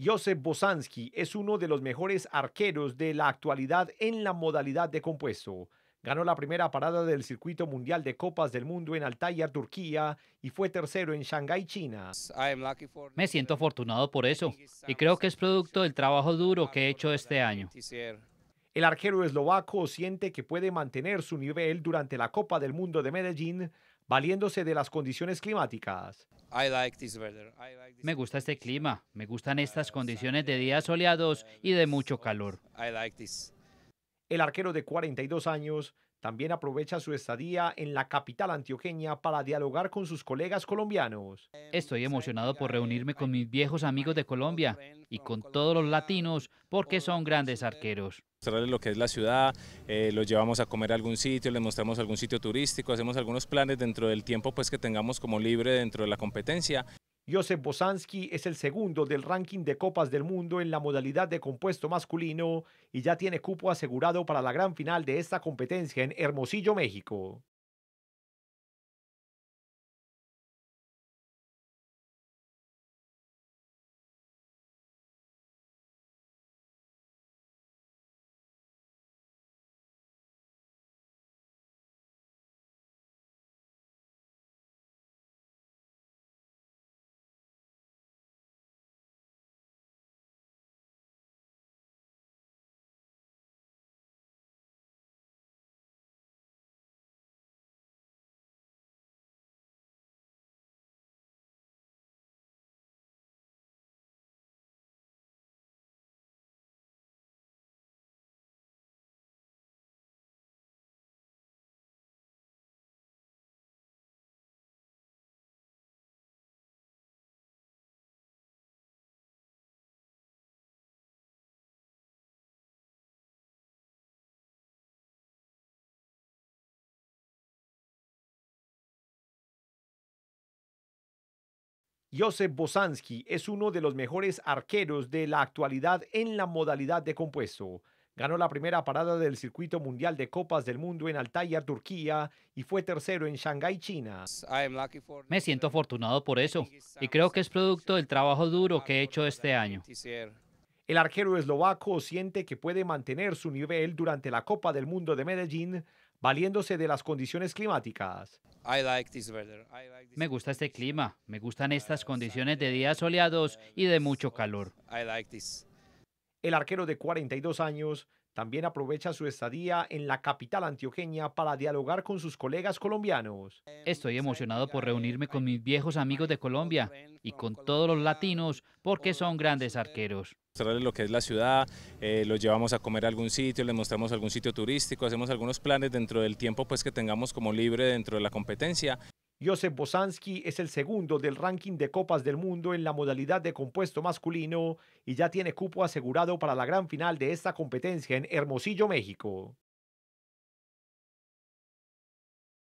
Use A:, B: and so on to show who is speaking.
A: Josef Bosanski es uno de los mejores arqueros de la actualidad en la modalidad de compuesto. Ganó la primera parada del circuito mundial de Copas del Mundo en Altaya, Turquía, y fue tercero en Shanghái, China. Me siento
B: afortunado por eso,
A: y creo que es producto del trabajo duro que he hecho este año. El arquero eslovaco siente que puede mantener su nivel durante la Copa del Mundo de Medellín, valiéndose de las condiciones climáticas. Me gusta este clima, me gustan
B: estas condiciones de días soleados y de mucho calor.
A: El arquero de 42 años también aprovecha su estadía en la capital antioqueña para dialogar con sus colegas colombianos.
B: Estoy emocionado por reunirme con mis viejos amigos de Colombia
C: y con todos los
B: latinos porque son grandes arqueros
C: mostrarles lo que es la ciudad, eh, lo los llevamos a comer a algún sitio, les mostramos algún sitio turístico, hacemos algunos planes dentro del tiempo pues que tengamos como libre dentro de la competencia.
A: Josep Bosansky es el segundo del ranking de Copas del Mundo en la modalidad de compuesto masculino y ya tiene cupo asegurado para la gran final de esta competencia en Hermosillo, México. Josef Bosanski es uno de los mejores arqueros de la actualidad en la modalidad de compuesto. Ganó la primera parada del circuito mundial de Copas del Mundo en Altaya, Turquía, y fue tercero en Shanghái, China.
B: Me siento afortunado por eso, y creo que es producto del trabajo duro que he hecho este año.
A: El arquero eslovaco siente que puede mantener su nivel durante la Copa del Mundo de Medellín valiéndose de las condiciones climáticas.
B: Me gusta este clima, me gustan estas condiciones de días soleados y de mucho calor.
A: El arquero de 42 años también aprovecha su estadía en la capital antioqueña para dialogar con sus colegas colombianos. Estoy emocionado
B: por reunirme con mis viejos amigos de Colombia y con todos los latinos porque son grandes
C: arqueros mostrarles lo que es la ciudad, eh, los llevamos a comer a algún sitio, les mostramos algún sitio turístico, hacemos algunos planes dentro del tiempo pues, que tengamos como libre dentro de la competencia. Josep
A: Bosansky es el segundo del ranking de Copas del Mundo en la modalidad de compuesto masculino y ya tiene cupo asegurado para la gran final de esta competencia en Hermosillo, México.